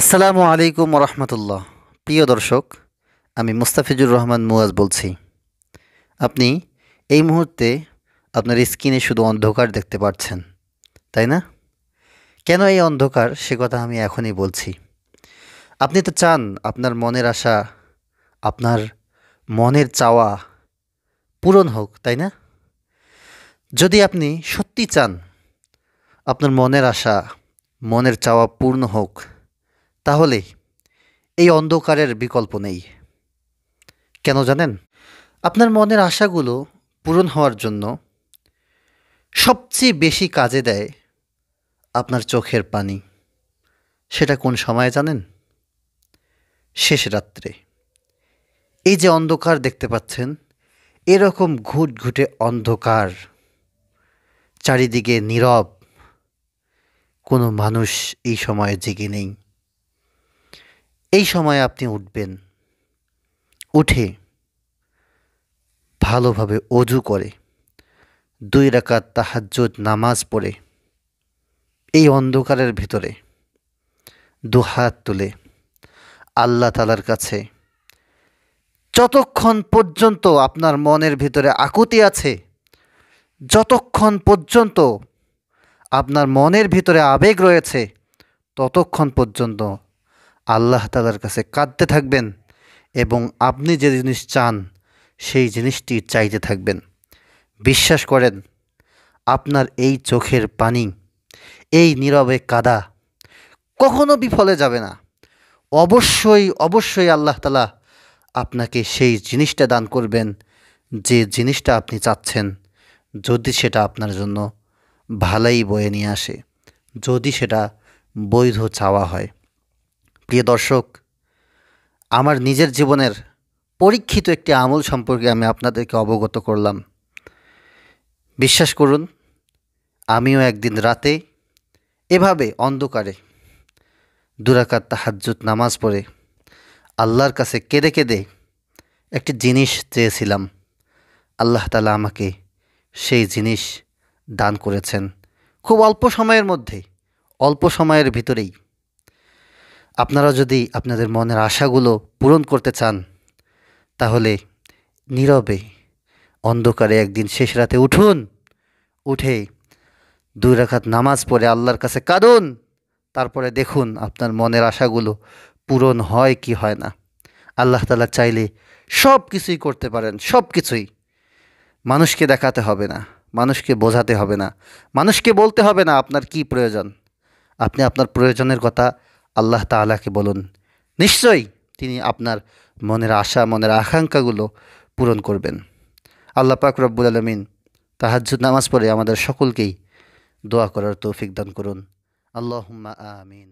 আসসালামু আলাইকুম রহমতুল্লাহ প্রিয় দর্শক আমি মুস্তাফিজুর রহমান মুয়াজ বলছি আপনি এই মুহূর্তে আপনার স্ক্রিনে শুধু অন্ধকার দেখতে পাচ্ছেন তাই না কেন এই অন্ধকার সে কথা আমি এখনই বলছি আপনি তো চান আপনার মনের আশা আপনার মনের চাওয়া পূরণ হোক তাই না যদি আপনি সত্যি চান আপনার মনের আশা মনের চাওয়া পূর্ণ হোক তাহলে এই অন্ধকারের বিকল্প নেই কেন জানেন আপনার মনের আশাগুলো পূরণ হওয়ার জন্য সবচেয়ে বেশি কাজে দেয় আপনার চোখের পানি সেটা কোন সময়ে জানেন শেষ রাত্রে এই যে অন্ধকার দেখতে পাচ্ছেন এরকম ঘুট ঘুটে অন্ধকার চারিদিকে নীরব কোনো মানুষ এই সময়ে জেগে নেই এই সময় আপনি উঠবেন উঠে ভালোভাবে অজু করে দুই রাকাত তাহাজ্জুদ নামাজ পড়ে এই অন্ধকারের ভিতরে দুহাত তুলে আল্লাহ তালার কাছে যতক্ষণ পর্যন্ত আপনার মনের ভিতরে আকুতি আছে যতক্ষণ পর্যন্ত আপনার মনের ভিতরে আবেগ রয়েছে ততক্ষণ পর্যন্ত আল্লাহ তালার কাছে কাঁদতে থাকবেন এবং আপনি যে জিনিস চান সেই জিনিসটি চাইতে থাকবেন বিশ্বাস করেন আপনার এই চোখের পানি এই নীরবে কাদা কখনো বিফলে যাবে না অবশ্যই অবশ্যই আল্লাহ তালা আপনাকে সেই জিনিসটা দান করবেন যে জিনিসটা আপনি চাচ্ছেন যদি সেটা আপনার জন্য ভালাই বয়ে নিয়ে আসে যদি সেটা বৈধ চাওয়া হয় প্রিয় দর্শক আমার নিজের জীবনের পরীক্ষিত একটি আমল সম্পর্কে আমি আপনাদেরকে অবগত করলাম বিশ্বাস করুন আমিও একদিন রাতে এভাবে অন্ধকারে দুরাকাত তাহাজুত নামাজ পড়ে আল্লাহর কাছে কেঁদে কেঁদে একটি জিনিস চেয়েছিলাম আল্লাহ তালা আমাকে সেই জিনিস দান করেছেন খুব অল্প সময়ের মধ্যে অল্প সময়ের ভিতরেই আপনারা যদি আপনাদের মনের আশাগুলো পূরণ করতে চান তাহলে নীরবে অন্ধকারে একদিন শেষ রাতে উঠুন উঠে দুই রাখাত নামাজ পড়ে আল্লাহর কাছে কাঁদুন তারপরে দেখুন আপনার মনের আশাগুলো পূরণ হয় কি হয় না আল্লাহ তালা চাইলে সব কিছুই করতে পারেন সব কিছুই মানুষকে দেখাতে হবে না মানুষকে বোঝাতে হবে না মানুষকে বলতে হবে না আপনার কি প্রয়োজন আপনি আপনার প্রয়োজনের কথা আল্লাহ তালাকে বলুন নিশ্চয়ই তিনি আপনার মনের আশা মনের আকাঙ্ক্ষাগুলো পূরণ করবেন আল্লাহ পাক রব্বুল আলমিন তাহাজুদ নামাজ পড়ে আমাদের সকলকেই দোয়া করার তৌফিক দান করুন আল্লাহ আমিন